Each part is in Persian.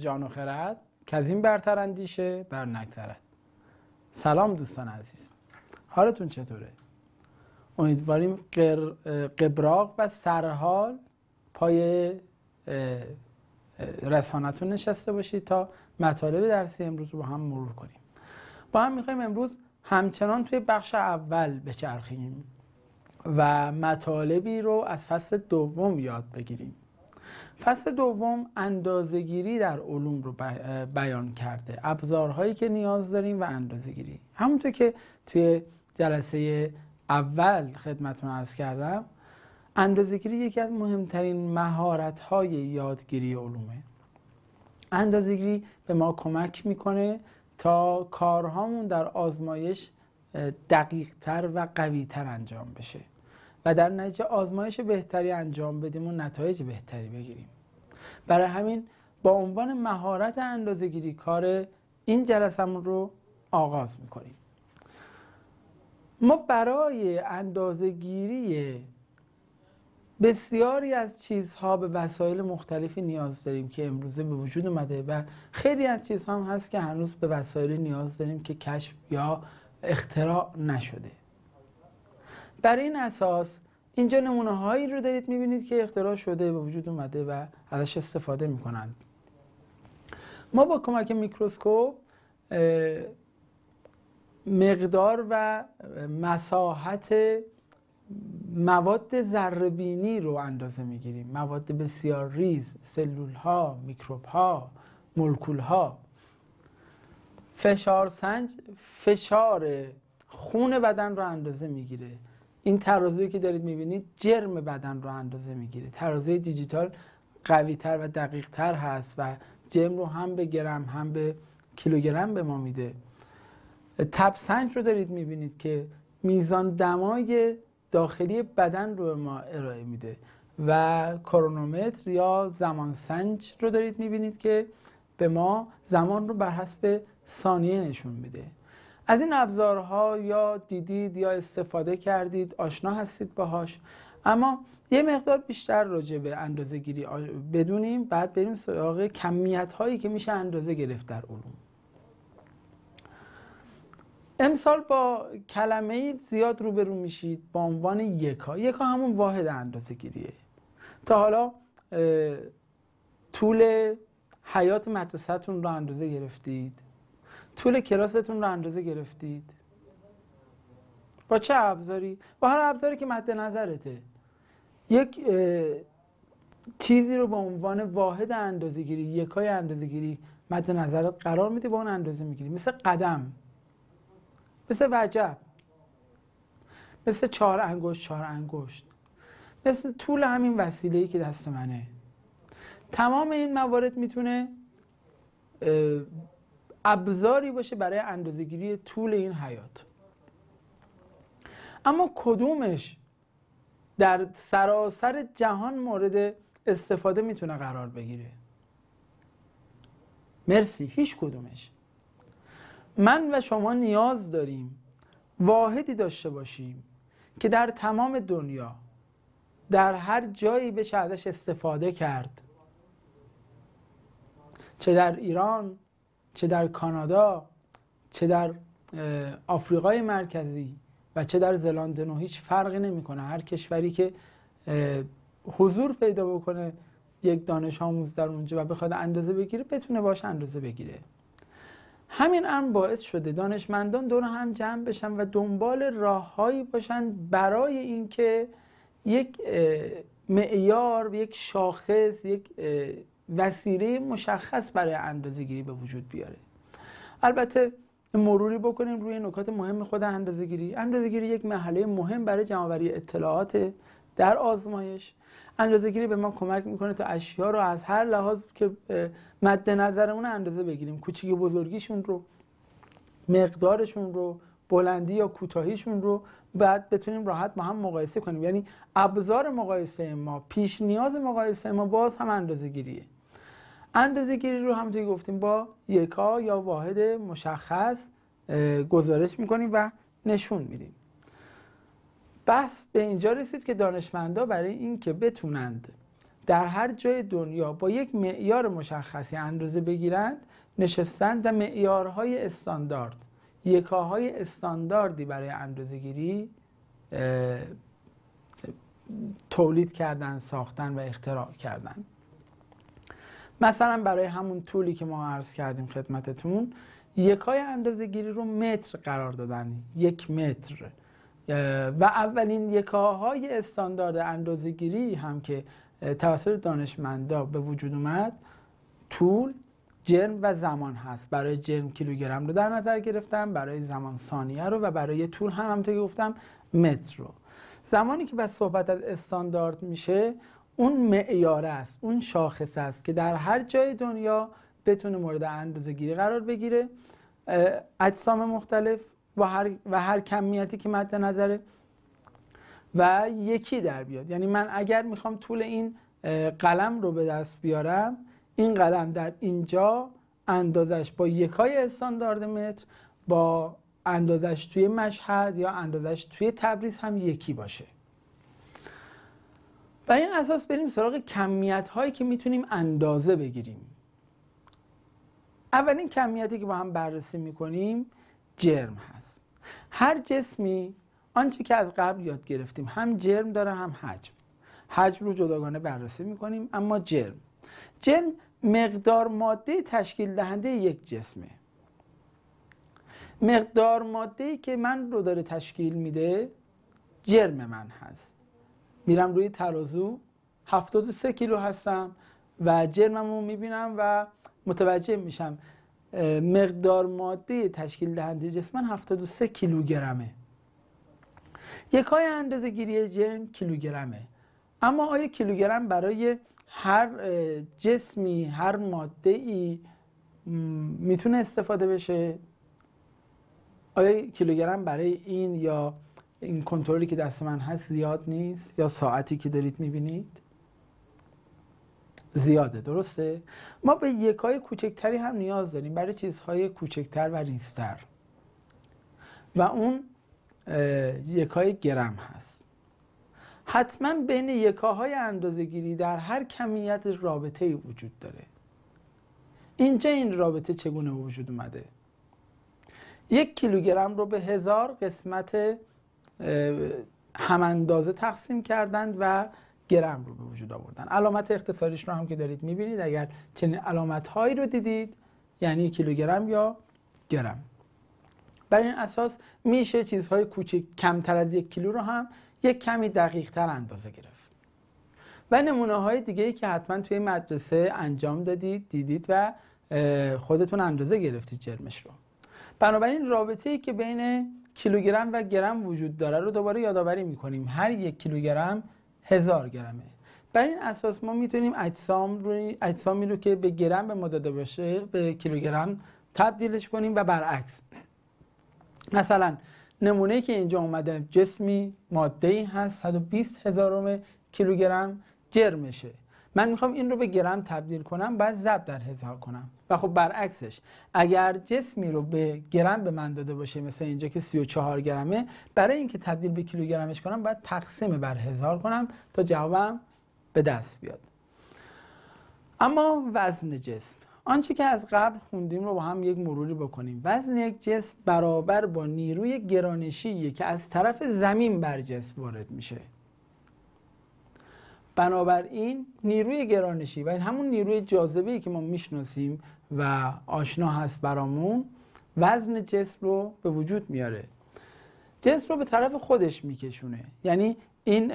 جان و خرد که از این برتر اندیشه بر نگذرد سلام دوستان عزیز حالتون چطوره امیدواریم قبراق و سرحال پای رسانتون نشسته باشید تا مطالب درسی امروز رو با هم مرور کنیم با هم میخوایم امروز همچنان توی بخش اول بچرخیم و مطالبی رو از فصل دوم یاد بگیریم فصل دوم اندازهگیری در علوم رو بیان کرده ابزارهایی که نیاز داریم و اندازهگیری همونطور که توی جلسه اول خدمتون عرض کردم اندازهگیری یکی از مهمترین مهارت‌های یادگیری علومه اندازهگیری به ما کمک میکنه تا کارهامون در آزمایش دقیقتر و قویتر انجام بشه و در نتیجه آزمایش بهتری انجام بدیم و نتایج بهتری بگیریم برای همین با عنوان مهارت اندازهگیری کار این جلسمون رو آغاز میکنیم ما برای اندازهگیری بسیاری از چیزها به وسایل مختلفی نیاز داریم که امروزه به وجود اومده و خیلی از چیزها هم هست که هنوز به وسایل نیاز داریم که کشف یا اختراع نشده بر این اساس اینجا نمونه هایی رو دارید میبینید که اختراع شده به وجود اومده و ازش استفاده میکنند ما با کمک میکروسکوپ مقدار و مساحت مواد ذربینی رو اندازه میگیریم مواد بسیار ریز سلول ها میکروب ها مولکول ها فشار سنج فشار خون بدن رو اندازه میگیره این ترازویی که دارید میبینید جرم بدن رو اندازه میگیره ترازوی دیجیتال قوی تر و دقیق تر هست و جرم رو هم به گرم هم به کیلوگرم به ما میده تب سنج رو دارید میبینید که میزان دمای داخلی بدن رو به ما ارائه میده و کرونومتر یا زمان سنج رو دارید میبینید که به ما زمان رو بر حسب ثانیه نشون میده از این ابزارها یا دیدید یا استفاده کردید آشنا هستید باهاش اما یه مقدار بیشتر راجع به اندازه گیری بدونیم بعد بریم سراغ کمیت هایی که میشه اندازه گرفت در علوم امسال با کلمه زیاد روبرو میشید با عنوان یکا یکا همون واحد اندازه گیریه تا حالا طول حیات مدرسهتون رو اندازه گرفتید طول کلاستون رو اندازه گرفتید با چه ابزاری با هر ابزاری که مد نظرته یک چیزی رو به عنوان واحد اندازه گیری یکای گیری مد نظرت قرار میده با اون اندازه میگیری مثل قدم مثل وجب مثل چهار انگشت چهار انگشت مثل طول همین وسیله ای که دست منه تمام این موارد میتونه ابزاری باشه برای گیری طول این حیات اما کدومش در سراسر جهان مورد استفاده میتونه قرار بگیره مرسی هیچ کدومش من و شما نیاز داریم واحدی داشته باشیم که در تمام دنیا در هر جایی بشه ازش استفاده کرد چه در ایران چه در کانادا چه در آفریقای مرکزی و چه در زلاند نو هیچ فرقی نمیکنه هر کشوری که حضور پیدا بکنه یک دانش آموز در اونجا و بخواد اندازه بگیره بتونه باشه اندازه بگیره همین امر باعث شده دانشمندان دور هم جمع بشن و دنبال راههایی باشن برای اینکه یک معیار یک شاخص یک وسیله مشخص برای اندازه گیری به وجود بیاره البته مروری بکنیم روی نکات مهم خود اندازه گیری اندازه گیری یک محله مهم برای جمعآوری اطلاعات در آزمایش اندازه گیری به ما کمک میکنه تا اشیا رو از هر لحاظ که مد نظرمون اندازه بگیریم کوچیک بزرگیشون رو مقدارشون رو بلندی یا کوتاهیشون رو بعد بتونیم راحت با هم مقایسه کنیم یعنی ابزار مقایسه ما پیش نیاز مقایسه ما باز هم اندازه گیریه اندازه گیری رو همونطوری گفتیم با یکا یا واحد مشخص گزارش میکنیم و نشون میدیم بحث به اینجا رسید که دانشمندا برای اینکه بتونند در هر جای دنیا با یک معیار مشخصی اندازه بگیرند نشستند و معیارهای استاندارد یکاهای استانداردی برای اندازه گیری تولید کردن ساختن و اختراع کردن مثلا برای همون طولی که ما عرض کردیم خدمتتون یکای اندازه گیری رو متر قرار دادن یک متر و اولین یکاهای استاندارد اندازه گیری هم که توسط دانشمندا به وجود اومد طول جرم و زمان هست برای جرم کیلوگرم رو در نظر گرفتم برای زمان ثانیه رو و برای طول هم همونطور که گفتم متر رو زمانی که بس صحبت از استاندارد میشه اون معیار است اون شاخص است که در هر جای دنیا بتونه مورد اندازه گیری قرار بگیره اجسام مختلف و هر, و هر کمیتی که مد نظره و یکی در بیاد یعنی من اگر میخوام طول این قلم رو به دست بیارم این قلم در اینجا اندازش با یکای استاندارد متر با اندازش توی مشهد یا اندازش توی تبریز هم یکی باشه بر این اساس بریم سراغ کمیت هایی که میتونیم اندازه بگیریم اولین کمیتی که با هم بررسی میکنیم جرم هست هر جسمی آنچه که از قبل یاد گرفتیم هم جرم داره هم حجم حجم رو جداگانه بررسی میکنیم اما جرم جرم مقدار ماده تشکیل دهنده یک جسمه مقدار ماده که من رو داره تشکیل میده جرم من هست میرم روی ترازو 73 کیلو هستم و جرمم رو میبینم و متوجه میشم مقدار ماده تشکیل دهنده جسم من 73 کیلوگرمه یک های اندازه گیری جرم کیلوگرمه اما آیا کیلوگرم برای هر جسمی هر ماده ای میتونه استفاده بشه آیا کیلوگرم برای این یا این کنترلی که دست من هست زیاد نیست یا ساعتی که دارید میبینید زیاده درسته ما به یکای کوچکتری هم نیاز داریم برای چیزهای کوچکتر و ریزتر و اون یکای گرم هست حتما بین یکاهای اندازهگیری در هر کمیت رابطه ای وجود داره اینجا این رابطه چگونه وجود اومده یک کیلوگرم رو به هزار قسمت هم اندازه تقسیم کردند و گرم رو به وجود آوردن علامت اختصاریش رو هم که دارید میبینید اگر چنین علامت هایی رو دیدید یعنی کیلوگرم یا گرم بر این اساس میشه چیزهای کوچک کمتر از یک کیلو رو هم یک کمی دقیق تر اندازه گرفت و نمونه های دیگه ای که حتما توی مدرسه انجام دادید دیدید و خودتون اندازه گرفتید جرمش رو بنابراین رابطه ای که بین کیلوگرم و گرم وجود داره رو دوباره یادآوری میکنیم هر یک کیلوگرم هزار گرمه بر این اساس ما میتونیم اجسام روی اجسامی رو که به گرم به ما داده باشه به کیلوگرم تبدیلش کنیم و برعکس مثلا نمونه که اینجا اومده جسمی ماده ای هست 120 هزارم کیلوگرم جرمشه من میخوام این رو به گرم تبدیل کنم بعد ضرب در هزار کنم و خب برعکسش اگر جسمی رو به گرم به من داده باشه مثل اینجا که 34 گرمه برای اینکه تبدیل به کیلوگرمش کنم باید تقسیم بر هزار کنم تا جوابم به دست بیاد اما وزن جسم آنچه که از قبل خوندیم رو با هم یک مروری بکنیم وزن یک جسم برابر با نیروی گرانشیه که از طرف زمین بر جسم وارد میشه بنابراین نیروی گرانشی و این همون نیروی جاذبه ای که ما میشناسیم و آشنا هست برامون وزن جسم رو به وجود میاره جسم رو به طرف خودش میکشونه یعنی این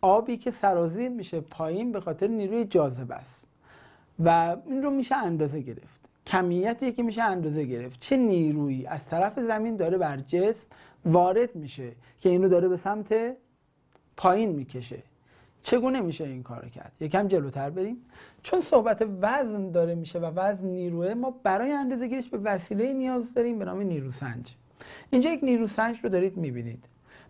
آبی که سرازیر میشه پایین به خاطر نیروی جاذبه است و این رو میشه اندازه گرفت کمیتی که میشه اندازه گرفت چه نیرویی از طرف زمین داره بر جسم وارد میشه که اینو داره به سمت پایین میکشه چگونه میشه این کار رو کرد یکم جلوتر بریم چون صحبت وزن داره میشه و وزن نیروه ما برای اندازه گیریش به وسیله نیاز داریم به نام نیروسنج اینجا یک نیروسنج رو دارید میبینید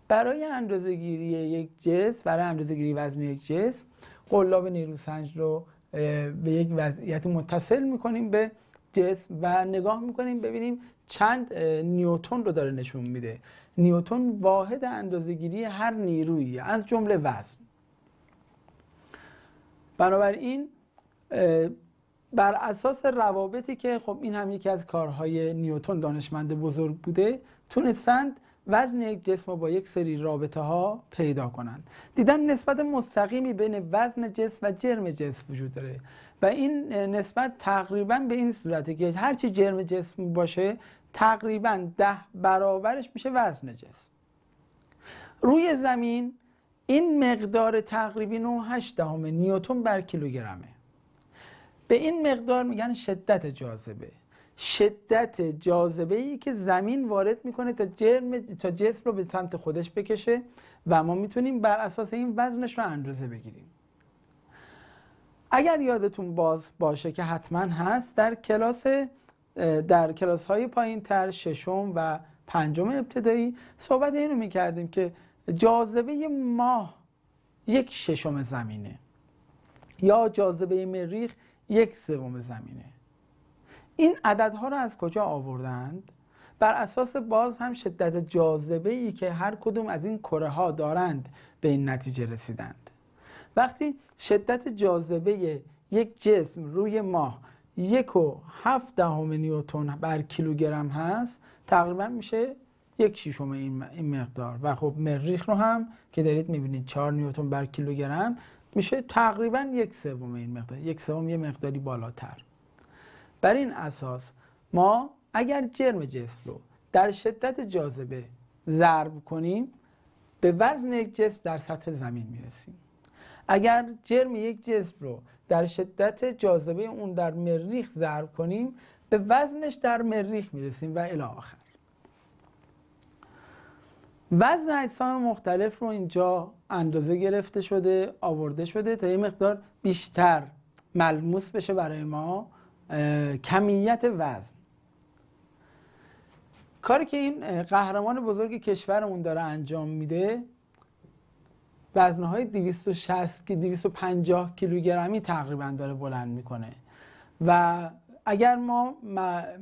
برای اندازه گیری یک جسم برای اندازه گیری وزن یک جسم قلاب نیروسنج رو به یک وضعیت متصل میکنیم به جسم و نگاه میکنیم ببینیم چند نیوتون رو داره نشون میده نیوتون واحد گیری هر نیرویی از جمله وزن بنابراین بر اساس روابطی که خب این هم یکی از کارهای نیوتون دانشمند بزرگ بوده تونستند وزن یک جسم رو با یک سری رابطه ها پیدا کنند دیدن نسبت مستقیمی بین وزن جسم و جرم جسم وجود داره و این نسبت تقریبا به این صورته که هرچی جرم جسم باشه تقریبا ده برابرش میشه وزن جسم روی زمین این مقدار تقریبی 9.8 دهم نیوتن بر کیلوگرمه به این مقدار میگن شدت جاذبه شدت جاذبه ای که زمین وارد میکنه تا جرم تا جسم رو به سمت خودش بکشه و ما میتونیم بر اساس این وزنش رو اندازه بگیریم اگر یادتون باز باشه که حتما هست در کلاس در کلاس های پایین تر ششم و پنجم ابتدایی صحبت اینو میکردیم که جاذبه ماه یک ششم زمینه یا جاذبه مریخ یک سوم زمینه این عددها رو از کجا آوردند بر اساس باز هم شدت جاذبه ای که هر کدوم از این کره ها دارند به این نتیجه رسیدند وقتی شدت جاذبه یک جسم روی ماه یک و هفت دهم نیوتن بر کیلوگرم هست تقریبا میشه یک شیشم این, مقدار و خب مریخ رو هم که دارید میبینید چهار نیوتن بر کیلوگرم میشه تقریبا یک سوم این مقدار یک سوم یه مقداری بالاتر بر این اساس ما اگر جرم جسم رو در شدت جاذبه ضرب کنیم به وزن یک جسم در سطح زمین میرسیم اگر جرم یک جسم رو در شدت جاذبه اون در مریخ ضرب کنیم به وزنش در مریخ میرسیم و الی آخر وزن اجسام مختلف رو اینجا اندازه گرفته شده آورده شده تا یه مقدار بیشتر ملموس بشه برای ما کمیت وزن کاری که این قهرمان بزرگ کشورمون داره انجام میده وزنهای 260 که 250 کیلوگرمی تقریبا داره بلند میکنه و اگر ما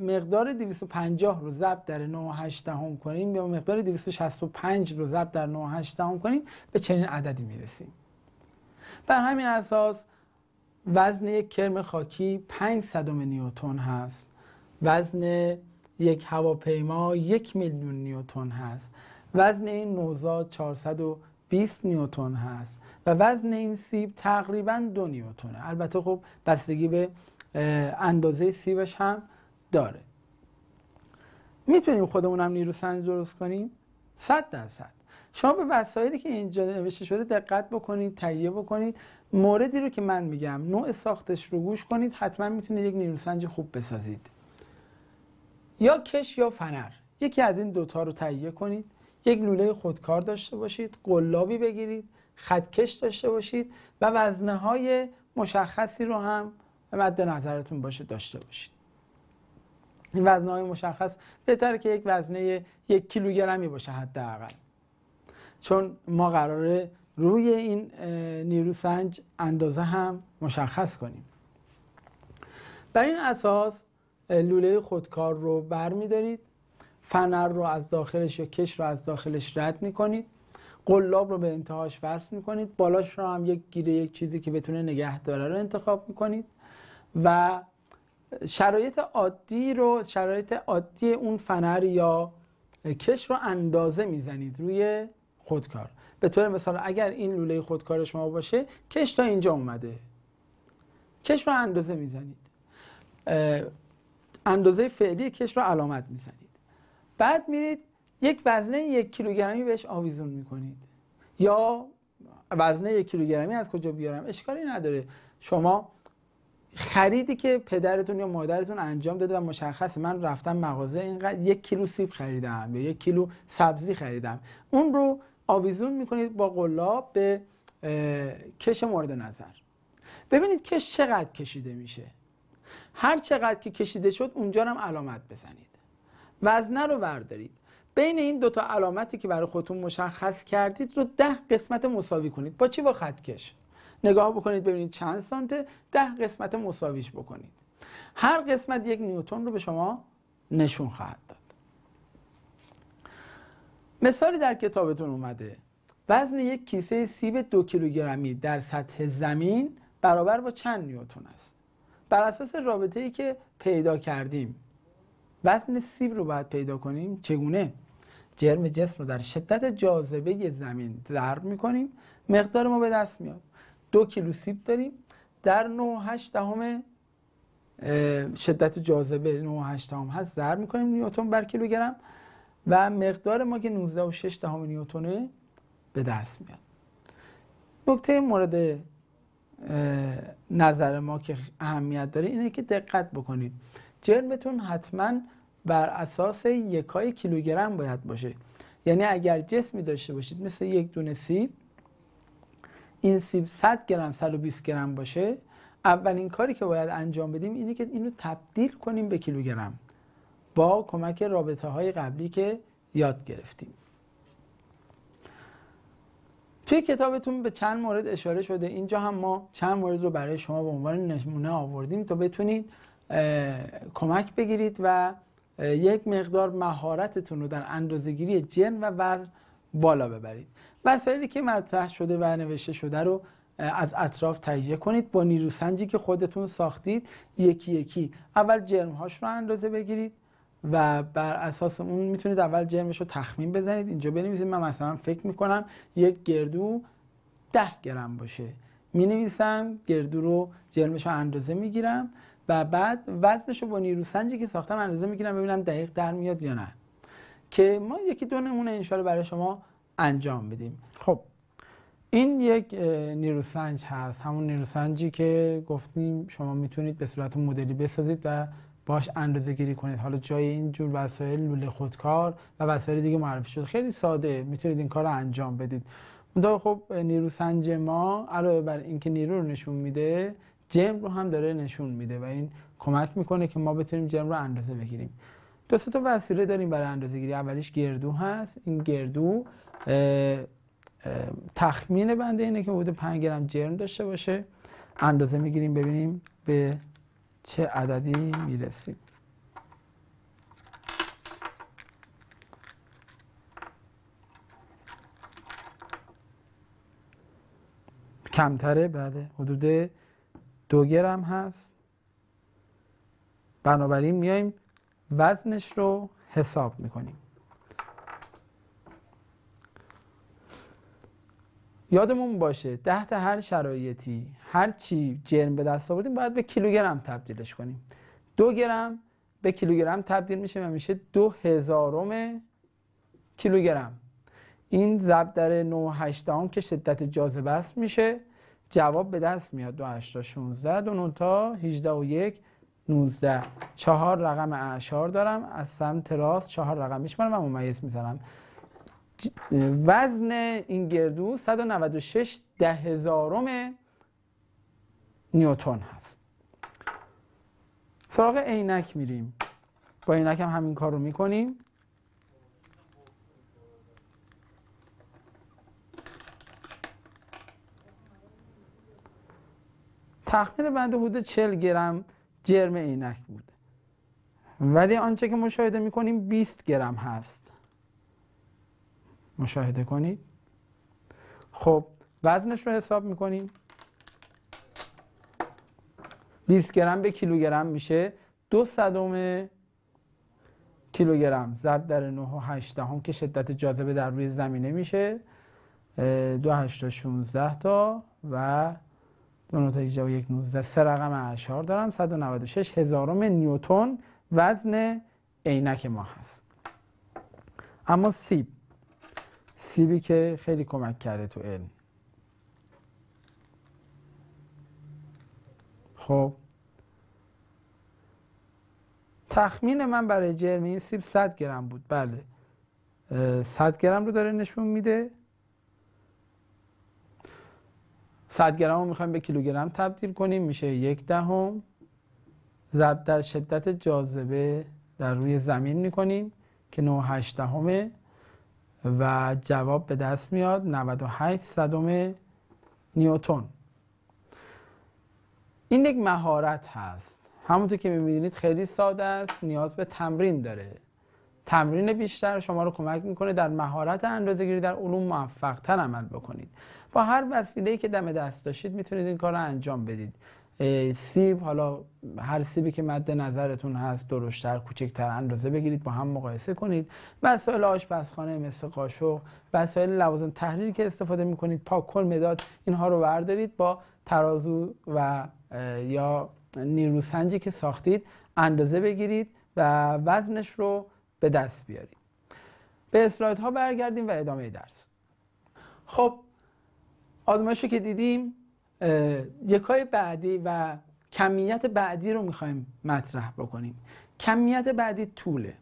مقدار 250 رو ضرب در 9.8 هم کنیم یا مقدار 265 رو ضرب در 9.8 هم کنیم به چنین عددی میرسیم بر همین اساس وزن یک کرم خاکی 500 صدم نیوتن هست وزن یک هواپیما یک میلیون نیوتن هست وزن این نوزاد 420 نیوتن هست و وزن این سیب تقریبا دو نیوتنه البته خب بستگی به اندازه سیبش هم داره میتونیم خودمون هم نیرو سنج درست کنیم صد. درصد شما به وسایلی که اینجا نوشته شده دقت بکنید تهیه بکنید موردی رو که من میگم نوع ساختش رو گوش کنید حتما میتونید یک نیروسنج خوب بسازید یا کش یا فنر یکی از این دوتا رو تهیه کنید یک لوله خودکار داشته باشید قلابی بگیرید خطکش داشته باشید و وزنه های مشخصی رو هم مد نظرتون باشه داشته باشید این وزنه های مشخص بهتره که یک وزنه یک کیلوگرمی باشه حداقل چون ما قراره روی این نیروسنج اندازه هم مشخص کنیم بر این اساس لوله خودکار رو بر میدارید فنر رو از داخلش یا کش رو از داخلش رد میکنید قلاب رو به انتهاش وصل میکنید بالاش رو هم یک گیره یک چیزی که بتونه نگه داره رو انتخاب میکنید و شرایط عادی رو شرایط عادی اون فنر یا کش رو اندازه میزنید روی خودکار به طور مثال اگر این لوله خودکار شما باشه کش تا اینجا اومده کش رو اندازه میزنید اندازه فعلی کش رو علامت میزنید بعد میرید یک وزنه یک کیلوگرمی بهش آویزون میکنید یا وزنه یک کیلوگرمی از کجا بیارم اشکالی نداره شما خریدی که پدرتون یا مادرتون انجام داده و مشخص من رفتم مغازه اینقدر یک کیلو سیب خریدم یا یک کیلو سبزی خریدم اون رو آویزون میکنید با قلاب به کش مورد نظر ببینید کش چقدر کشیده میشه هر چقدر که کشیده شد اونجا هم علامت بزنید وزنه رو بردارید بین این دوتا علامتی که برای خودتون مشخص کردید رو ده قسمت مساوی کنید با چی با خط کش نگاه بکنید ببینید چند سانته ده قسمت مساویش بکنید هر قسمت یک نیوتن رو به شما نشون خواهد داد مثالی در کتابتون اومده وزن یک کیسه سیب دو کیلوگرمی در سطح زمین برابر با چند نیوتن است بر اساس رابطه ای که پیدا کردیم وزن سیب رو باید پیدا کنیم چگونه جرم جسم رو در شدت جاذبه زمین ضرب میکنیم مقدار ما به دست میاد دو کیلو سیب داریم در 9.8 دهم شدت جاذبه 9.8 دهم هست ضرب میکنیم نیوتون بر کیلوگرم و مقدار ما که شش دهم نیوتونه به دست میاد نکته مورد نظر ما که اهمیت داره اینه که دقت بکنید جرمتون حتما بر اساس یکای کیلوگرم باید باشه یعنی اگر جسمی داشته باشید مثل یک دونه سیب این سیب 100 گرم 120 گرم باشه اولین کاری که باید انجام بدیم اینه که اینو تبدیل کنیم به کیلوگرم با کمک رابطه های قبلی که یاد گرفتیم توی کتابتون به چند مورد اشاره شده اینجا هم ما چند مورد رو برای شما به عنوان نمونه آوردیم تا بتونید کمک بگیرید و یک مقدار مهارتتون رو در اندازهگیری جن و وزن بالا ببرید مسائلی که مطرح شده و نوشته شده رو از اطراف تهیه کنید با نیروسنجی که خودتون ساختید یکی یکی اول هاش رو اندازه بگیرید و بر اساس اون میتونید اول جرمش رو تخمین بزنید اینجا بنویسید من مثلا فکر میکنم یک گردو ده گرم باشه می نویسم گردو رو جرمش رو اندازه میگیرم و بعد وزنش رو با نیروسنجی که ساختم اندازه میگیرم ببینم دقیق در میاد یا نه که ما یکی دو نمونه انشاءالله برای شما انجام بدیم خب این یک نیروسنج هست همون نیروسنجی که گفتیم شما میتونید به صورت مدلی بسازید و باش اندازه گیری کنید حالا جای این جور وسایل لوله خودکار و وسایل دیگه معرفی شد خیلی ساده میتونید این کار رو انجام بدید منتها خب نیروسنج ما علاوه بر اینکه نیرو رو نشون میده جرم رو هم داره نشون میده و این کمک میکنه که ما بتونیم جرم رو اندازه بگیریم دو تا وسیله داریم برای اندازه گیری اولیش گردو هست این گردو تخمین بنده اینه که حدود 5 گرم جرم داشته باشه اندازه میگیریم ببینیم به چه عددی میرسیم کمتره بله حدود دو گرم هست بنابراین میایم وزنش رو حساب میکنیم یادمون باشه تحت هر شرایطی هر چی جرم به دست آوردیم باید به کیلوگرم تبدیلش کنیم دو گرم به کیلوگرم تبدیل میشه و میشه دو هزارم کیلوگرم این ضرب در 98 که شدت جاذبه است میشه جواب به دست میاد 2816 تا 18 و 1 19 چهار رقم اعشار دارم از سمت راست چهار رقم میشمارم و ممیز میزنم وزن این گردو 196 ده هزارم نیوتون هست سراغ عینک میریم با عینک هم همین کار رو میکنیم تخمین بنده حدود 40 گرم جرم عینک بود ولی آنچه که مشاهده میکنیم 20 گرم هست مشاهده کنید خب وزنش رو حساب میکنیم 20 گرم به کیلوگرم میشه دو صدم کیلوگرم ضرب در 9 و 8 هم که شدت جاذبه در روی زمینه میشه دو هشتا 16 تا و دو سه رقم اعشار دارم 196 هزارم نیوتون وزن عینک ما هست اما سیب سیبی که خیلی کمک کرده تو علم خب تخمین من برای جرم این سیب 100 گرم بود بله 100 گرم رو داره نشون میده 100 گرم رو میخوایم به کیلوگرم تبدیل کنیم میشه یک دهم ضرب در شدت جاذبه در روی زمین میکنیم که 98 دهمه و جواب به دست میاد 98 صدم نیوتون این یک مهارت هست همونطور که میبینید خیلی ساده است نیاز به تمرین داره تمرین بیشتر شما رو کمک میکنه در مهارت اندازه‌گیری در علوم تر عمل بکنید با هر وسیله‌ای که دم دست داشتید میتونید این کار رو انجام بدید سیب حالا هر سیبی که مد نظرتون هست درشتر کوچکتر اندازه بگیرید با هم مقایسه کنید وسایل آشپزخانه مثل قاشق وسایل لوازم تحریری که استفاده میکنید پاک کن مداد اینها رو بردارید با ترازو و یا نیروسنجی که ساختید اندازه بگیرید و وزنش رو به دست بیارید به ها برگردیم و ادامه درس خب آزمایش رو که دیدیم یکای بعدی و کمیت بعدی رو میخوایم مطرح بکنیم کمیت بعدی طوله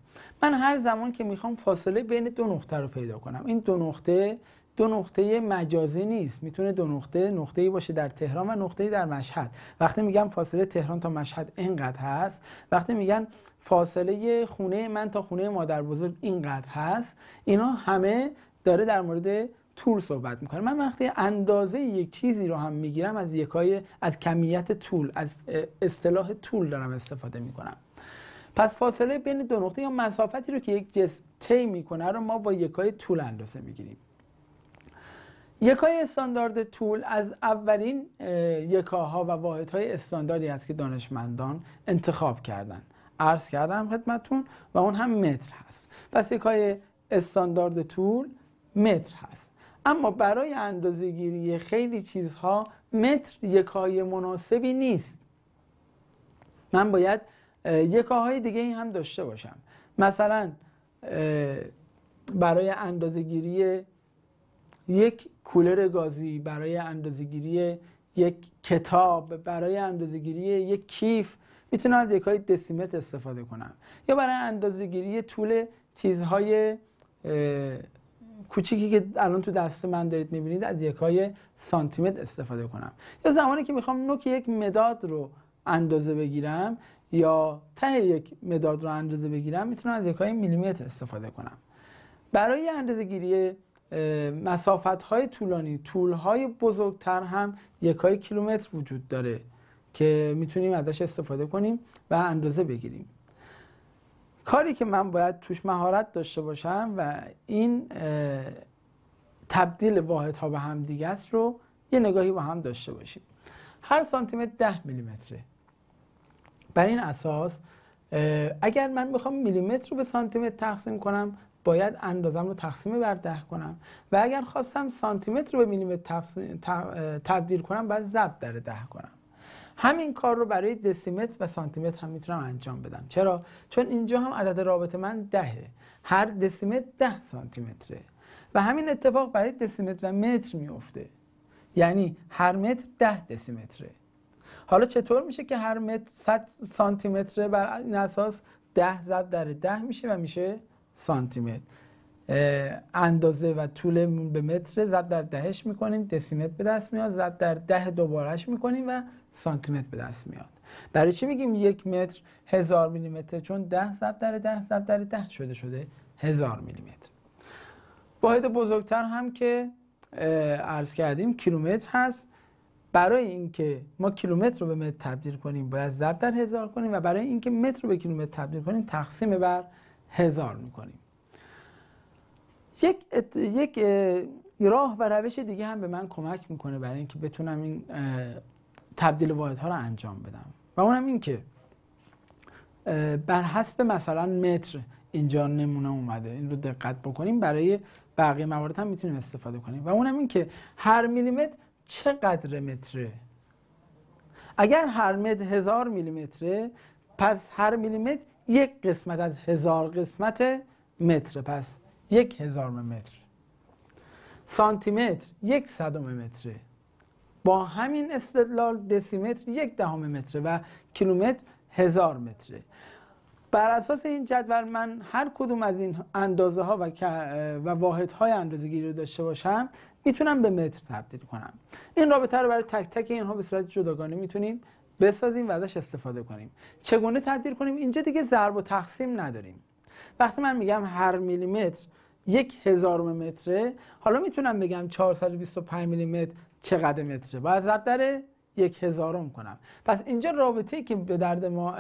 من هر زمان که میخوام فاصله بین دو نقطه رو پیدا کنم این دو نقطه دو نقطه مجازی نیست میتونه دو نقطه نقطه ای باشه در تهران و نقطه ای در مشهد وقتی میگم فاصله تهران تا مشهد اینقدر هست وقتی میگن فاصله خونه من تا خونه مادر بزرگ اینقدر هست اینا همه داره در مورد طول صحبت میکنه من وقتی اندازه یک چیزی رو هم میگیرم از یکای از کمیت طول از اصطلاح طول دارم استفاده میکنم پس فاصله بین دو نقطه یا مسافتی رو که یک جسم طی میکنه رو ما با یکای طول اندازه میگیریم یکای استاندارد طول از اولین یکاها و واحدهای استانداردی است که دانشمندان انتخاب کردن عرض کردم خدمتون و اون هم متر هست پس یکای استاندارد طول متر هست اما برای اندازه گیری خیلی چیزها متر یکای مناسبی نیست من باید یکاهای دیگه این هم داشته باشم مثلا برای اندازه گیری یک کولر گازی برای اندازه گیری یک کتاب برای اندازه گیری یک کیف میتونم از یکای دسیمت استفاده کنم یا برای اندازه گیری طول چیزهای کوچیکی که الان تو دست من دارید میبینید از یکای سانتیمتر استفاده کنم یا زمانی که میخوام نوک یک مداد رو اندازه بگیرم یا ته یک مداد رو اندازه بگیرم میتونم از یکای میلیمتر استفاده کنم برای اندازه گیری مسافت های طولانی طول های بزرگتر هم یکای کیلومتر وجود داره که میتونیم ازش استفاده کنیم و اندازه بگیریم کاری که من باید توش مهارت داشته باشم و این تبدیل واحد ها به هم دیگه است رو یه نگاهی با هم داشته باشیم هر سانتی متر 10 میلیمتره بر این اساس اگر من میخوام میلیمتر رو به سانتی متر تقسیم کنم باید اندازم رو تقسیم بر ده کنم و اگر خواستم سانتی متر رو به میلیمتر تبدیل کنم باید ضرب در ده کنم همین کار رو برای دسیمتر و سانتیمتر هم میتونم انجام بدم چرا چون اینجا هم عدد رابط من دهه هر دسیمتر ده سانتیمتره و همین اتفاق برای دسیمتر و متر میفته یعنی هر متر ده دسیمتره حالا چطور میشه که هر متر صد سانتیمتره؟ بر این اساس ده زد در ده میشه و میشه سانتیمتر. اندازه و طول به متر ضرب در دهش میکنیم دسیمتر به دست میاد ضرب در ده دوبارهش میکنیم و سانتیمتر به دست میاد برای چی میگیم یک متر هزار میلیمتر چون ده ضرب در ده ضرب در ده شده شده هزار میلیمتر واحد بزرگتر هم که عرض کردیم کیلومتر هست برای اینکه ما کیلومتر رو به متر تبدیل کنیم باید ضرب در هزار کنیم و برای اینکه متر رو به کیلومتر تبدیل کنیم تقسیم بر هزار میکنیم یک, یک راه و روش دیگه هم به من کمک میکنه برای اینکه بتونم این تبدیل واحدها رو انجام بدم و اونم این که بر حسب مثلا متر اینجا نمونه اومده این رو دقت بکنیم برای بقیه موارد هم میتونیم استفاده کنیم و اونم این که هر میلیمتر چقدر متره اگر هر متر هزار میلیمتره پس هر میلیمتر یک قسمت از هزار قسمت متره پس یک هزارم متر سانتی متر یک صدم متره با همین استدلال دسیمتر یک دهم متره و کیلومتر هزار متره بر اساس این جدول من هر کدوم از این اندازه ها و, و واحد های اندازگیری رو داشته باشم میتونم به متر تبدیل کنم این رابطه رو برای تک تک اینها به صورت جداگانه میتونیم بسازیم و ازش استفاده کنیم چگونه تبدیل کنیم اینجا دیگه ضرب و تقسیم نداریم وقتی من میگم هر میلیمتر یک هزارم متره حالا میتونم بگم 425 میلیمتر چقدر متره باید ضرب در یک هزارم کنم پس اینجا رابطه که به درد ما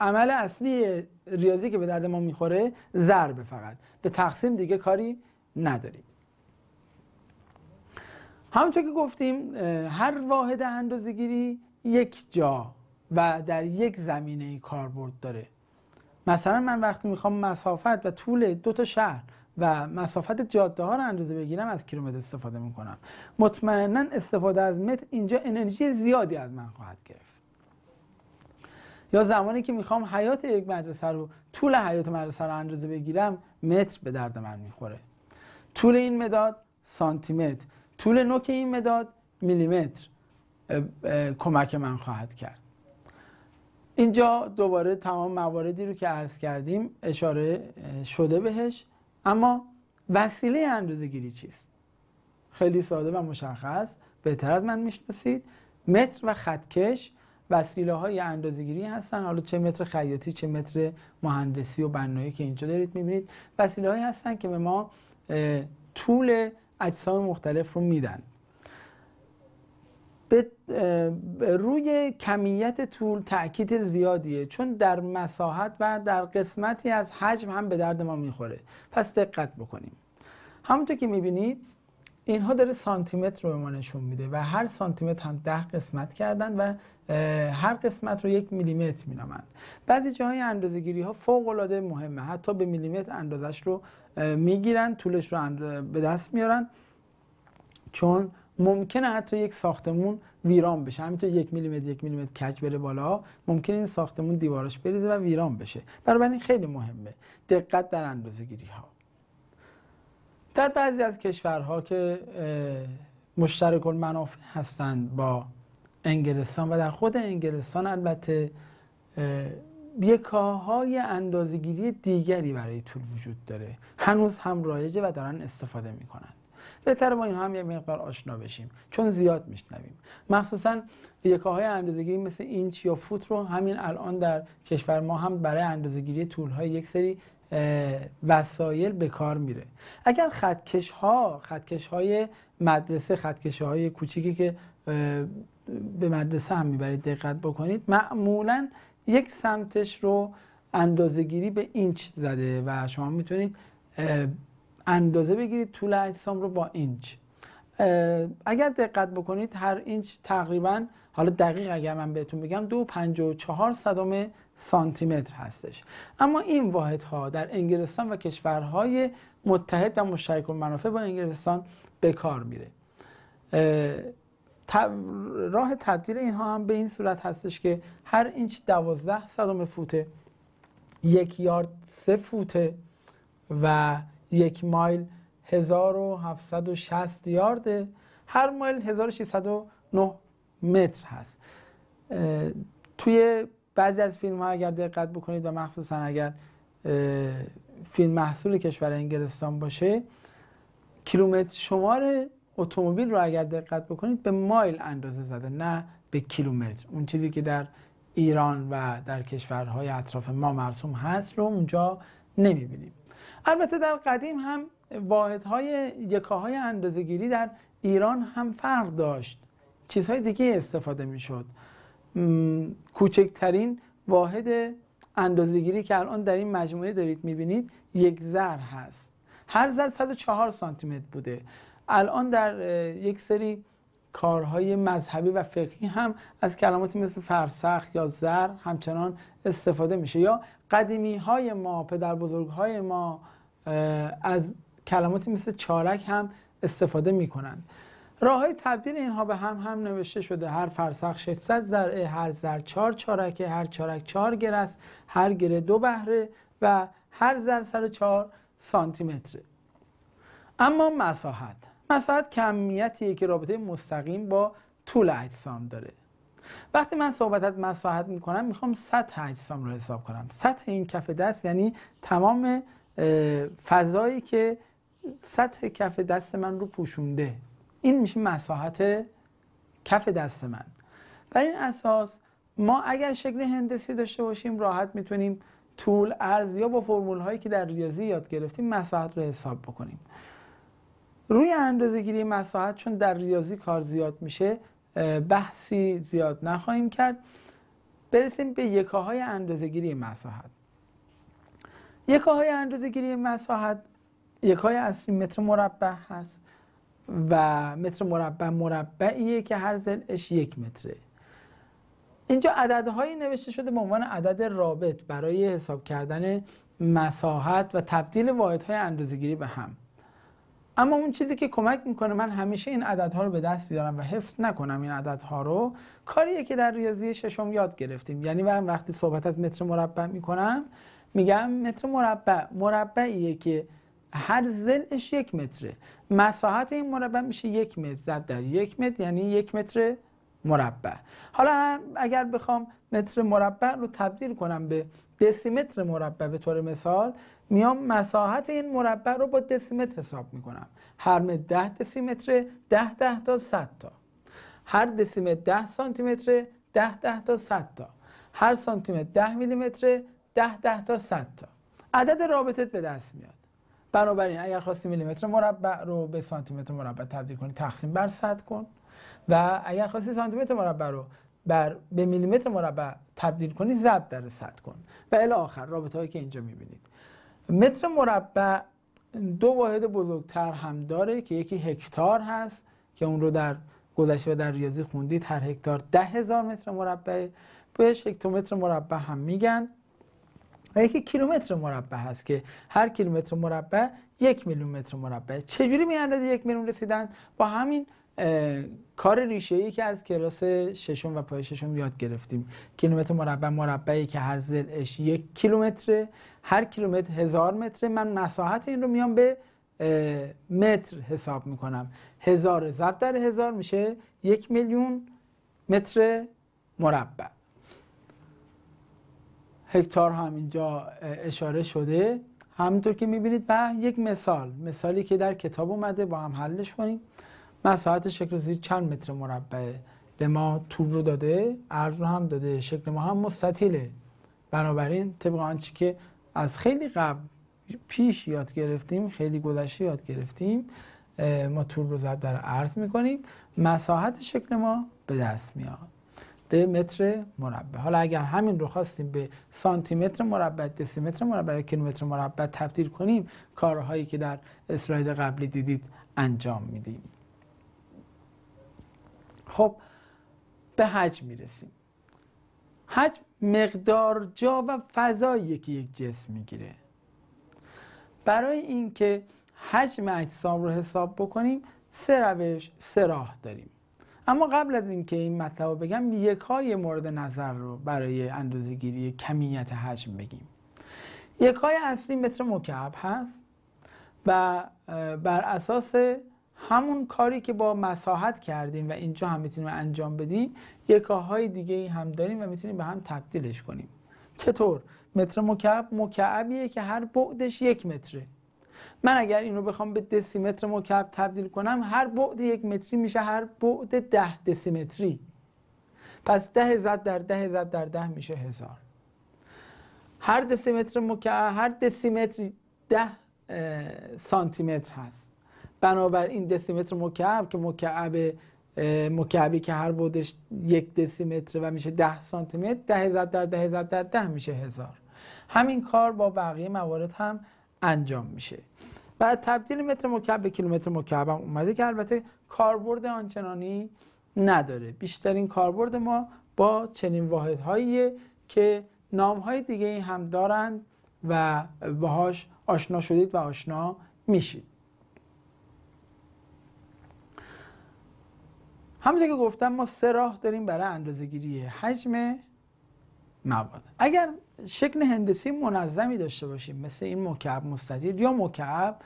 عمل اصلی ریاضی که به درد ما میخوره ضرب فقط به تقسیم دیگه کاری نداریم همونطور که گفتیم هر واحد اندازگیری یک جا و در یک زمینه کاربرد داره مثلا من وقتی میخوام مسافت و طول دو تا شهر و مسافت جاده ها رو اندازه بگیرم از کیلومتر استفاده میکنم مطمئنا استفاده از متر اینجا انرژی زیادی از من خواهد گرفت یا زمانی که میخوام حیات یک مدرسه رو طول حیات مدرسه رو اندازه بگیرم متر به درد من میخوره طول این مداد سانتی متر طول نوک این مداد میلیمتر کمک من خواهد کرد اینجا دوباره تمام مواردی رو که عرض کردیم اشاره شده بهش اما وسیله اندازه گیری چیست خیلی ساده و مشخص بهتر از من میشناسید متر و خطکش وسیله های اندازه گیری هستن حالا چه متر خیاطی چه متر مهندسی و بنایی که اینجا دارید میبینید وسیله هایی هستن که به ما طول اجسام مختلف رو میدن به روی کمیت طول تاکید زیادیه چون در مساحت و در قسمتی از حجم هم به درد ما میخوره پس دقت بکنیم همونطور که میبینید اینها داره سانتیمتر رو به ما نشون میده و هر سانتیمتر هم ده قسمت کردن و هر قسمت رو یک میلیمتر مینامند بعضی جاهای گیری ها فوق العاده مهمه حتی به میلیمتر اندازش رو میگیرن طولش رو به دست میارن چون ممکنه حتی یک ساختمون ویران بشه همینطور یک میلیمتر یک میلیمتر کج بره بالا ممکن این ساختمون دیوارش بریزه و ویران بشه برای این خیلی مهمه دقت در اندازه گیری ها در بعضی از کشورها که مشترک المنافع هستند با انگلستان و در خود انگلستان البته بیکاهای اندازگیری دیگری برای طول وجود داره هنوز هم رایجه و دارن استفاده میکنن بهتر با اینها هم یک مقدار آشنا بشیم چون زیاد میشنویم مخصوصا های اندازگیری مثل اینچ یا فوت رو همین الان در کشور ما هم برای طول های یک سری وسایل به کار میره اگر خطکش ها خطکش های مدرسه خطکش های کوچیکی که به مدرسه هم میبرید دقت بکنید معمولا یک سمتش رو اندازهگیری به اینچ زده و شما میتونید اندازه بگیرید طول اجسام رو با اینچ اگر دقت بکنید هر اینچ تقریبا حالا دقیق اگر من بهتون بگم دو پنج و چهار صدم سانتی متر هستش اما این واحد ها در انگلستان و کشورهای متحد و مشترک و منافع با انگلستان به کار میره راه تبدیل اینها هم به این صورت هستش که هر اینچ دوازده صدم فوته یک یارد سه فوته و یک مایل 1760 یارده هر مایل 1609 متر هست توی بعضی از فیلم ها اگر دقت بکنید و مخصوصا اگر فیلم محصول کشور انگلستان باشه کیلومتر شمار اتومبیل رو اگر دقت بکنید به مایل اندازه زده نه به کیلومتر اون چیزی که در ایران و در کشورهای اطراف ما مرسوم هست رو اونجا نمیبینیم البته در قدیم هم واحدهای یکاهای اندازهگیری در ایران هم فرق داشت چیزهای دیگه استفاده میشد کوچکترین واحد اندازهگیری که الان در این مجموعه دارید میبینید یک زر هست هر زر 104 سانتی متر بوده الان در یک سری کارهای مذهبی و فقهی هم از کلماتی مثل فرسخ یا زر همچنان استفاده میشه یا قدیمی های ما پدر بزرگ های ما از کلماتی مثل چارک هم استفاده می کنند راه های تبدیل اینها به هم هم نوشته شده هر فرسخ 600 ذره هر زر چهار چارکه هر چارک چهار گرست هر گره دو بهره و هر زر سر چار سانتی اما مساحت مساحت کمیتیه که رابطه مستقیم با طول اجسام داره وقتی من صحبت از مساحت میکنم میخوام سطح اجسام رو حساب کنم سطح این کف دست یعنی تمام فضایی که سطح کف دست من رو پوشونده این میشه مساحت کف دست من بر این اساس ما اگر شکل هندسی داشته باشیم راحت میتونیم طول عرض یا با فرمول هایی که در ریاضی یاد گرفتیم مساحت رو حساب بکنیم روی اندازه گیری مساحت چون در ریاضی کار زیاد میشه بحثی زیاد نخواهیم کرد برسیم به یکاهای اندازه گیری مساحت یک های اندازه گیری مساحت یک های اصلی متر مربع هست و متر مربع مربعیه که هر زلش یک متره اینجا عددهایی نوشته شده به عنوان عدد رابط برای حساب کردن مساحت و تبدیل واحدهای گیری به هم اما اون چیزی که کمک میکنه من همیشه این عددها رو به دست بیارم و حفظ نکنم این عددها رو کاریه که در ریاضی ششم یاد گرفتیم یعنی وقتی صحبت از متر مربع میکنم میگم متر مربع مربعیه که هر زلش یک متره مساحت این مربع میشه یک متر ضرب در یک متر یعنی یک متر مربع حالا اگر بخوام متر مربع رو تبدیل کنم به دسیمتر مربع به طور مثال میام مساحت این مربع رو با دسیمتر حساب میکنم هر متر ده دسیمتر ده ده تا صد تا هر دسیمتر ده سانتیمتر ده ده تا صد تا هر سانتیمتر ده میلیمتر ده ده تا صد تا عدد رابطت به دست میاد بنابراین اگر خواستی میلیمتر مربع رو به سانتی مربع تبدیل کنی تقسیم بر صد کن و اگر خواستی سانتیمتر متر مربع رو بر به میلیمتر مربع تبدیل کنی ضرب در صد کن و الی آخر رابطه هایی که اینجا میبینید متر مربع دو واحد بزرگتر هم داره که یکی هکتار هست که اون رو در گذشته و در ریاضی خوندید هر هکتار ده هزار متر مربع بهش هکتومتر مربع هم میگن و یکی کیلومتر مربع هست که هر کیلومتر مربع یک متر مربع چجوری می عدد یک میلیون رسیدن با همین کار ریشه ای که از کلاس ششم و پای ششم یاد گرفتیم کیلومتر مربع مربعی که هر زلش یک کیلومتر هر کیلومتر هزار متر من مساحت این رو میام به متر حساب میکنم هزار ضرب در هزار میشه یک میلیون متر مربع هکتار هم اینجا اشاره شده همینطور که میبینید و یک مثال مثالی که در کتاب اومده با هم حلش کنیم مساحت شکل زیر چند متر مربعه به ما طول رو داده عرض رو هم داده شکل ما هم مستطیله بنابراین طبق آنچه که از خیلی قبل پیش یاد گرفتیم خیلی گذشته یاد گرفتیم ما طول رو زد در عرض میکنیم مساحت شکل ما به دست میاد متر مربع حالا اگر همین رو خواستیم به سانتی متر مربع متر مربع یا کیلومتر مربع تبدیل کنیم کارهایی که در اسلاید قبلی دیدید انجام میدیم خب به حجم میرسیم حجم مقدار جا و فضایی که یک جسم میگیره برای اینکه حجم اجسام رو حساب بکنیم سه روش سه راه داریم اما قبل از اینکه این, مطلب رو بگم یک های مورد نظر رو برای اندازه گیری کمیت حجم بگیم یک اصلی متر مکعب هست و بر اساس همون کاری که با مساحت کردیم و اینجا هم میتونیم انجام بدیم یکاهای دیگه ای هم داریم و میتونیم به هم تبدیلش کنیم چطور متر مکعب مکعبیه که هر بعدش یک متره من اگر اینو بخوام به دسیمتر مکعب تبدیل کنم هر بعد یک متری میشه هر بعد ده دسیمتری پس ده زد در ده زد در ده میشه هزار هر دسیمتر مکعب هر دسیمتر ده سانتیمتر هست بنابراین دسیمتر مکعب که مکعب مکعبی که هر بودش یک دسیمتر و میشه ده سانتیمتر ده زد در ده زد در ده میشه هزار همین کار با بقیه موارد هم انجام میشه بعد تبدیل متر مکعب به کیلومتر مکعب هم اومده که البته کاربرد آنچنانی نداره بیشترین کاربرد ما با چنین واحدهایی که های دیگه ای هم دارند و باهاش آشنا شدید و آشنا میشید همونطور که گفتم ما سه راه داریم برای اندازه گیری حجم مواد اگر شکل هندسی منظمی داشته باشیم مثل این مکعب مستطیل یا مکعب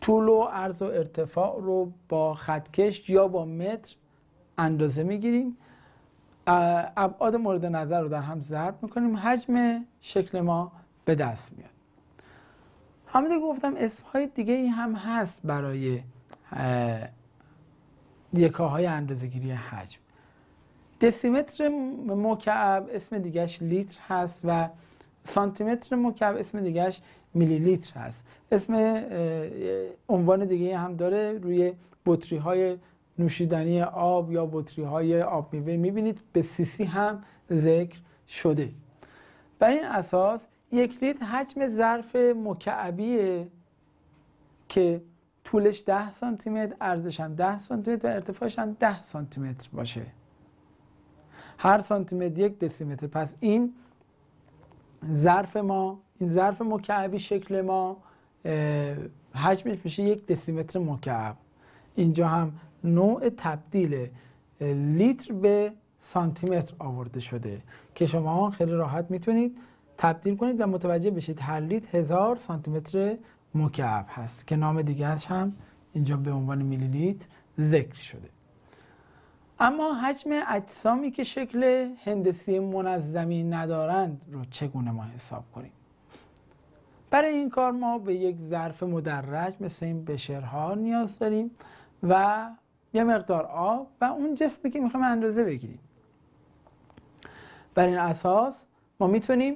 طول و عرض و ارتفاع رو با خطکش یا با متر اندازه میگیریم ابعاد مورد نظر رو در هم ضرب میکنیم حجم شکل ما به دست میاد همونطور گفتم اسم های دیگه ای هم هست برای یکاهای اندازه گیری حجم دسیمتر مکعب اسم دیگهش لیتر هست و سانتیمتر مکعب اسم دیگهش میلی لیتر هست اسم عنوان دیگه هم داره روی بطری های نوشیدنی آب یا بطری های آب میوه میبینید به سیسی هم ذکر شده بر این اساس یک لیتر حجم ظرف مکعبیه که طولش ده سانتیمتر، متر، عرضش هم ده سانتیمتر و ارتفاعش هم ده سانتی باشه هر سانتی متر یک دسیمتر پس این ظرف ما این ظرف مکعبی شکل ما حجمش میشه یک دسیمتر مکعب اینجا هم نوع تبدیل لیتر به سانتیمتر آورده شده که شما خیلی راحت میتونید تبدیل کنید و متوجه بشید هر لیتر هزار سانتیمتر مکعب هست که نام دیگرش هم اینجا به عنوان میلی لیتر ذکر شده اما حجم اجسامی که شکل هندسی منظمی ندارند رو چگونه ما حساب کنیم برای این کار ما به یک ظرف مدرج مثل این بشرها نیاز داریم و یه مقدار آب و اون جسمی که میخوایم اندازه بگیریم بر این اساس ما میتونیم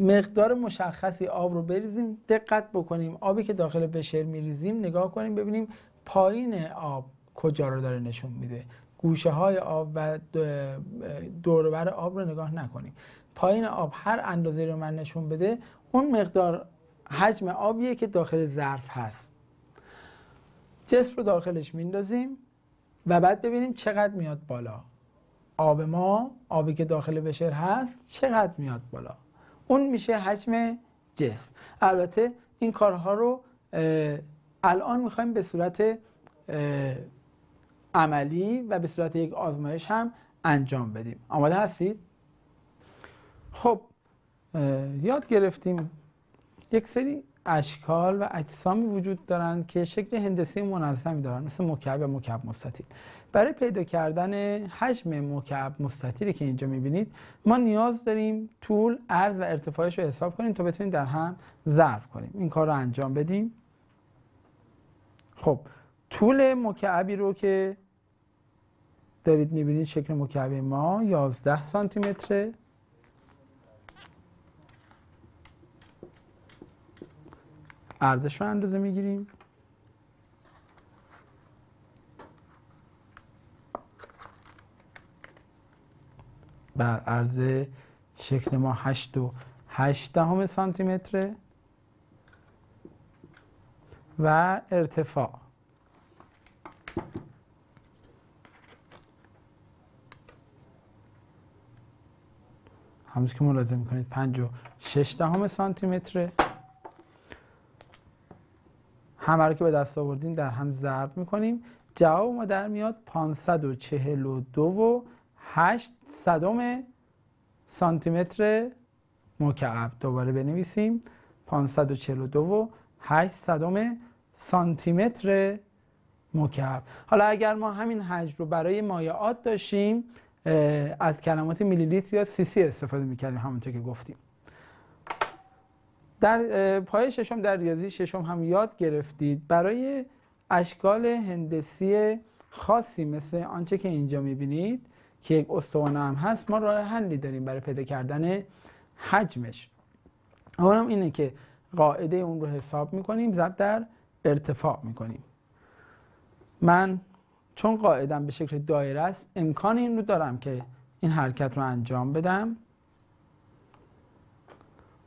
مقدار مشخصی آب رو بریزیم دقت بکنیم آبی که داخل بشر میریزیم نگاه کنیم ببینیم پایین آب کجا رو داره نشون میده گوشه های آب و دوربر آب رو نگاه نکنیم پایین آب هر اندازه رو من نشون بده اون مقدار حجم آبیه که داخل ظرف هست جسم رو داخلش میندازیم و بعد ببینیم چقدر میاد بالا آب ما آبی که داخل بشر هست چقدر میاد بالا اون میشه حجم جسم البته این کارها رو الان میخوایم به صورت عملی و به صورت یک آزمایش هم انجام بدیم آماده هستید خب یاد گرفتیم یک سری اشکال و اجسامی وجود دارند که شکل هندسی منظمی دارن مثل مکعب و مکعب مستطیل برای پیدا کردن حجم مکعب مستطیلی که اینجا میبینید ما نیاز داریم طول عرض و ارتفاعش رو حساب کنیم تا بتونیم در هم ضرب کنیم این کار رو انجام بدیم خب طول مکعبی رو که دارید میبینید شکل مکعب ما 11 سانتی متر ارزش رو اندازه میگیریم بر عرض شکل ما 8 و 8 دهم سانتی متره و ارتفاع همونجور که ملاحظه میکنید 56 دهم سانتی متر همه رو که به دست آوردیم در هم ضرب میکنیم جواب ما در میاد 542 و 8 صدم سانتی متر مکعب دوباره بنویسیم 542 و 8 صدم سانتی متر مکعب حالا اگر ما همین حجم رو برای مایعات داشتیم از کلمات میلی یا سی سی استفاده میکردیم همونطور که گفتیم در پای ششم در ریاضی ششم هم یاد گرفتید برای اشکال هندسی خاصی مثل آنچه که اینجا میبینید که یک استوانه هم هست ما راه حلی داریم برای پیدا کردن حجمش اونم اینه که قاعده اون رو حساب میکنیم زب در ارتفاع میکنیم من چون قاعدم به شکل دایره است امکان این رو دارم که این حرکت رو انجام بدم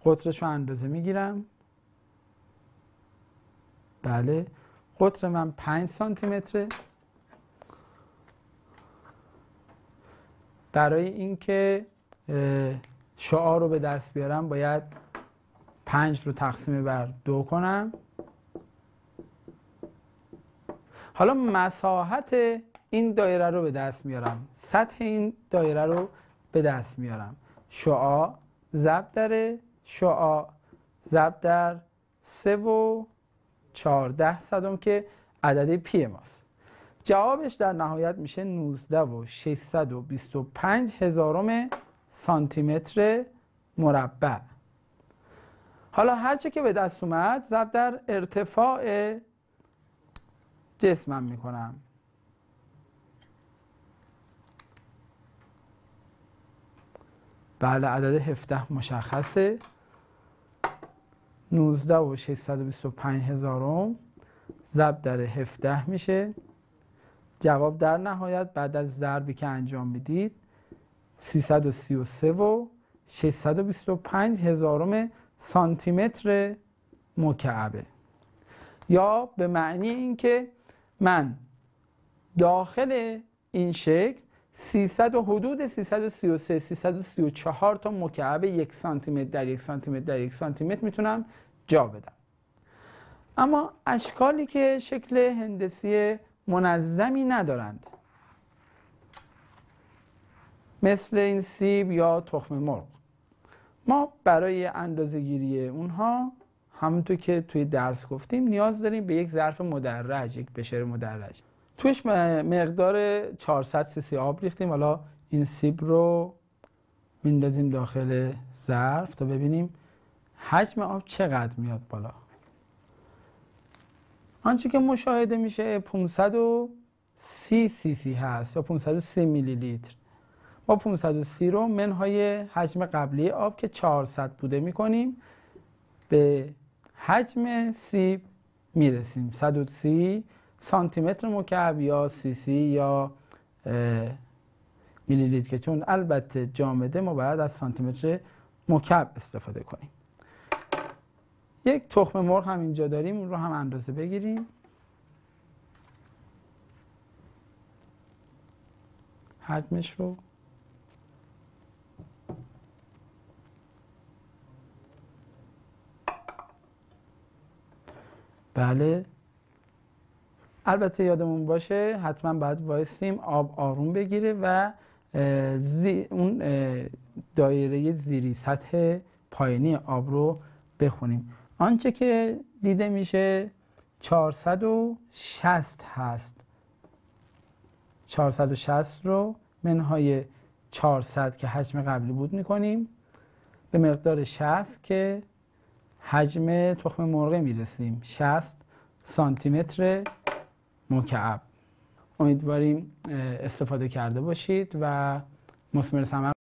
قطرش رو اندازه میگیرم بله قطر من 5 سانتی متره برای اینکه شعار رو به دست بیارم باید 5 رو تقسیم بر دو کنم حالا مساحت این دایره رو به دست میارم سطح این دایره رو به دست میارم شعا ضرب در شعا ضرب در سه و چهارده صدم که عدد پی ماست جوابش در نهایت میشه 19 و 625 هزارم سانتیمتر مربع حالا هرچه که به دست اومد ضرب در ارتفاع جسمم میکنم بله عدد 17 مشخصه 19 و 625 هزارم ضرب در 17 میشه جواب در نهایت بعد از ضربی که انجام میدید 333 و 625 هزارم سانتی متر مکعبه یا به معنی اینکه من داخل این شکل 300 و حدود 333 334 تا مکعب یک سانتی متر در یک سانتی متر در یک سانتی متر میتونم جا بدم اما اشکالی که شکل هندسی منظمی ندارند مثل این سیب یا تخم مرغ ما برای اندازه گیری اونها همونطور که توی درس گفتیم نیاز داریم به یک ظرف مدرج یک بشر مدرج توش مقدار 400 سی سی آب ریختیم حالا این سیب رو میندازیم داخل ظرف تا ببینیم حجم آب چقدر میاد بالا آنچه که مشاهده میشه 530 سی سی هست یا 530 میلی لیتر ما 530 رو منهای حجم قبلی آب که 400 بوده میکنیم به حجم سیب میرسیم 130 سانتی متر مکعب یا سی سی یا میلی لیتر که چون البته جامده ما باید از سانتی متر مکعب استفاده کنیم یک تخم مرغ هم اینجا داریم اون رو هم اندازه بگیریم حجمش رو بله البته یادمون باشه حتما باید وایسیم آب آروم بگیره و زی اون دایره زیری سطح پایینی آب رو بخونیم آنچه که دیده میشه 460 هست 460 رو منهای 400 که حجم قبلی بود میکنیم به مقدار 60 که حجم تخم مرغ میرسیم 60 سانتیمتر مکعب امیدواریم استفاده کرده باشید و مسمر ثمر